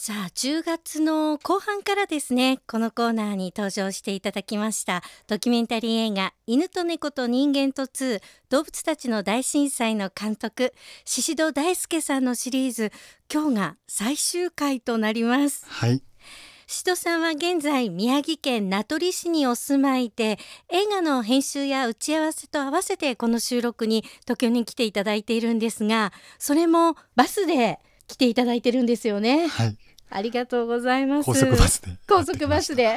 さあ10月の後半からですねこのコーナーに登場していただきましたドキュメンタリー映画「犬と猫と人間と2動物たちの大震災」の監督宍戸大輔さんのシリーズ今日が最終回となります。はい宍戸さんは現在宮城県名取市にお住まいで映画の編集や打ち合わせと合わせてこの収録に東京に来ていただいているんですがそれもバスで来ていただいてるんですよね。はいありがとうございます。高速バスで。高速バスで。はい、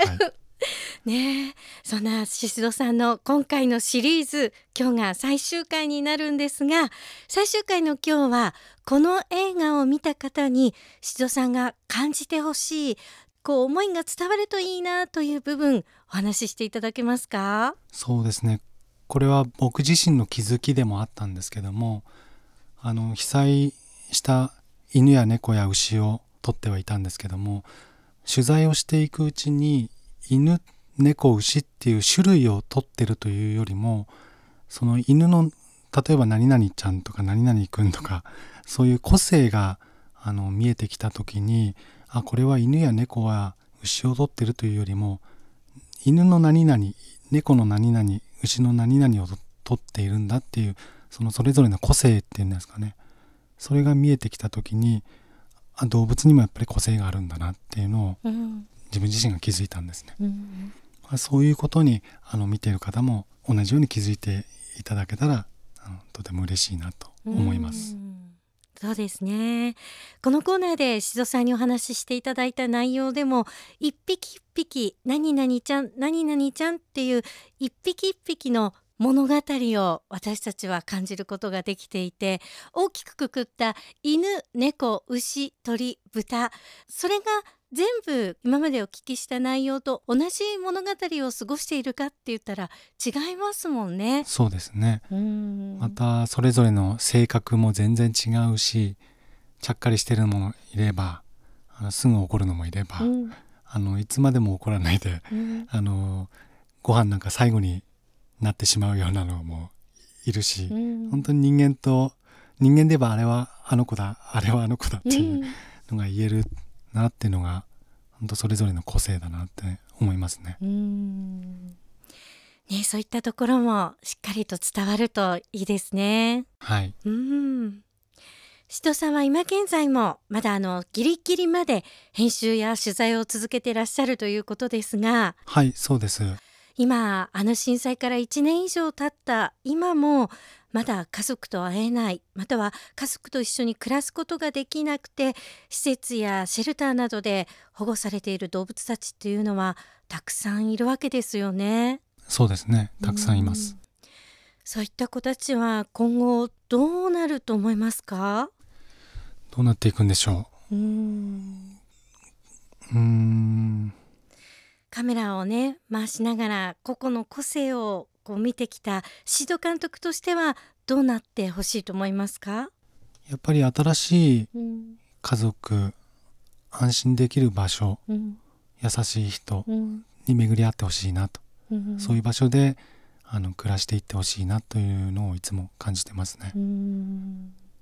ねそんな宍戸さんの今回のシリーズ今日が最終回になるんですが最終回の今日はこの映画を見た方に宍戸さんが感じてほしいこう思いが伝わるといいなという部分お話ししていただけますかそうですねこれは僕自身の気づきでもあったんですけどもあの被災した犬や猫や牛を撮ってはいたんですけども取材をしていくうちに犬猫牛っていう種類を取ってるというよりもその犬の例えば何々ちゃんとか何々くんとかそういう個性があの見えてきた時にあこれは犬や猫は牛を取ってるというよりも犬の何々猫の何々牛の何々を取っているんだっていうそのそれぞれの個性っていうんですかねそれが見えてきた時にあ動物にもやっぱり個性があるんだなっていうのを自分自身が気づいたんですね、うん、まあ、そういうことにあの見ている方も同じように気づいていただけたらあのとても嬉しいなと思います、うんそうですねこのコーナーで静さんにお話ししていただいた内容でも一匹一匹何々ちゃん何々ちゃんっていう一匹一匹の物語を私たちは感じることができていて大きくくくった犬猫牛鳥豚それが全部今までお聞きした内容と同じ物語を過ごしているかって言ったら違いますもんね。そうですねまたそれぞれの性格も全然違うしちゃっかりしてるのもいればすぐ怒るのもいれば、うん、あのいつまでも怒らないで、うん、あのご飯なんか最後になってしまうようなのもいるし、うん、本当に人間と人間で言えばあれはあの子だあれはあの子だっていうのが言えるなっていうのが、本当それぞれの個性だなって思いますね。うんね、そういったところもしっかりと伝わるといいですね。はい。うん。シトさんは今現在もまだあのギリギリまで編集や取材を続けていらっしゃるということですが。はい、そうです。今あの震災から1年以上経った今もまだ家族と会えないまたは家族と一緒に暮らすことができなくて施設やシェルターなどで保護されている動物たちっていうのはたくさんいるわけですよね。そうですねたくさんいます、うん、そういった子たちは今後どうなると思いますかどうなっていくんでしょううんカメラをね回しながら個々の個性をこう見てきたシード監督としてはどうなってほしいと思いますかやっぱり新しい家族、うん、安心できる場所、うん、優しい人に巡り合ってほしいなと、うん、そういう場所であの暮らしていってほしいなというのをいつも感じてますね。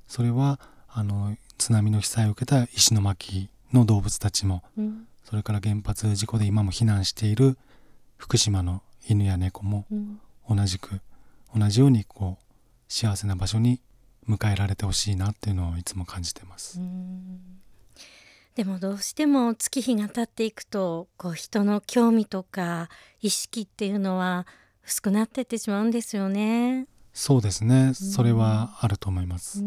それはあの津波の被災を受けた石巻の動物たちも、うん、それから原発事故で今も避難している福島の犬や猫も同じく、同じようにこう幸せな場所に迎えられてほしいなっていうのをいつも感じてます。でもどうしても月日が経っていくとこう人の興味とか意識っていうのは薄くなってってしまうんですよね。そうですね。それはあると思います。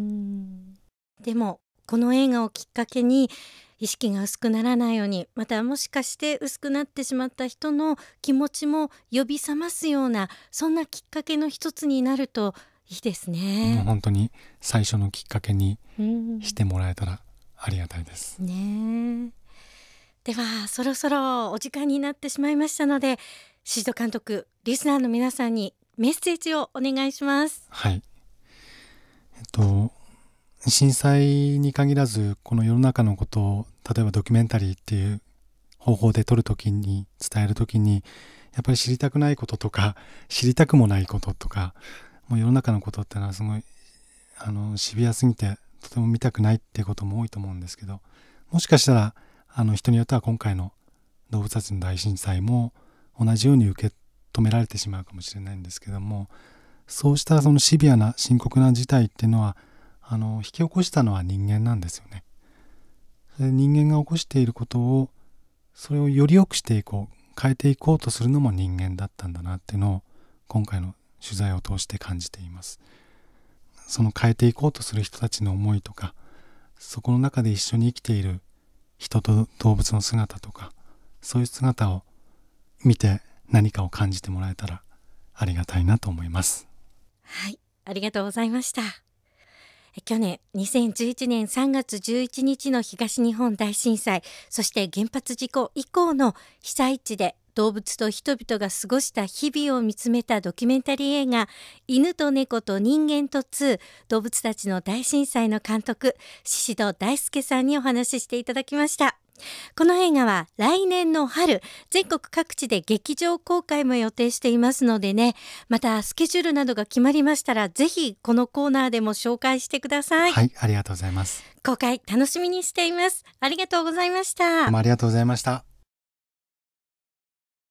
でもこの映画をきっかけに意識が薄くならないようにまたもしかして薄くなってしまった人の気持ちも呼び覚ますようなそんなきっかけの一つになるといいですね。本当に最初のきっかけにしてもらえたらありがたいです。ねではそろそろお時間になってしまいましたので宍戸監督リスナーの皆さんにメッセージをお願いします。はいえっと震災に限らずこの世の中のことを例えばドキュメンタリーっていう方法で撮る時に伝える時にやっぱり知りたくないこととか 知りたくもないこととかもう世の中のことってのはすごいあのシビアすぎてとても見たくないっていうことも多いと思うんですけどもしかしたらあの人によっては今回の動物たちの大震災も同じように受け止められてしまうかもしれないんですけどもそうしたそのシビアな深刻な事態っていうのはあの引き起こしたのは人間なんですよね。人間が起こしていることをそれをより良くしていこう変えていこうとするのも人間だったんだなっていうのを今回の取材を通して感じています。その変えていこうとする人たちの思いとかそこの中で一緒に生きている人と動物の姿とかそういう姿を見て何かを感じてもらえたらありがたいなと思います。はい、ありがとうございました。去年2011年3月11日の東日本大震災そして原発事故以降の被災地で動物と人々が過ごした日々を見つめたドキュメンタリー映画「犬と猫と人間と2動物たちの大震災」の監督宍戸大輔さんにお話ししていただきました。この映画は来年の春、全国各地で劇場公開も予定していますのでね、またスケジュールなどが決まりましたら、ぜひこのコーナーでも紹介してください。はい、ありがとうございます。公開楽しみにしています。ありがとうございました。どうもありがとうございました。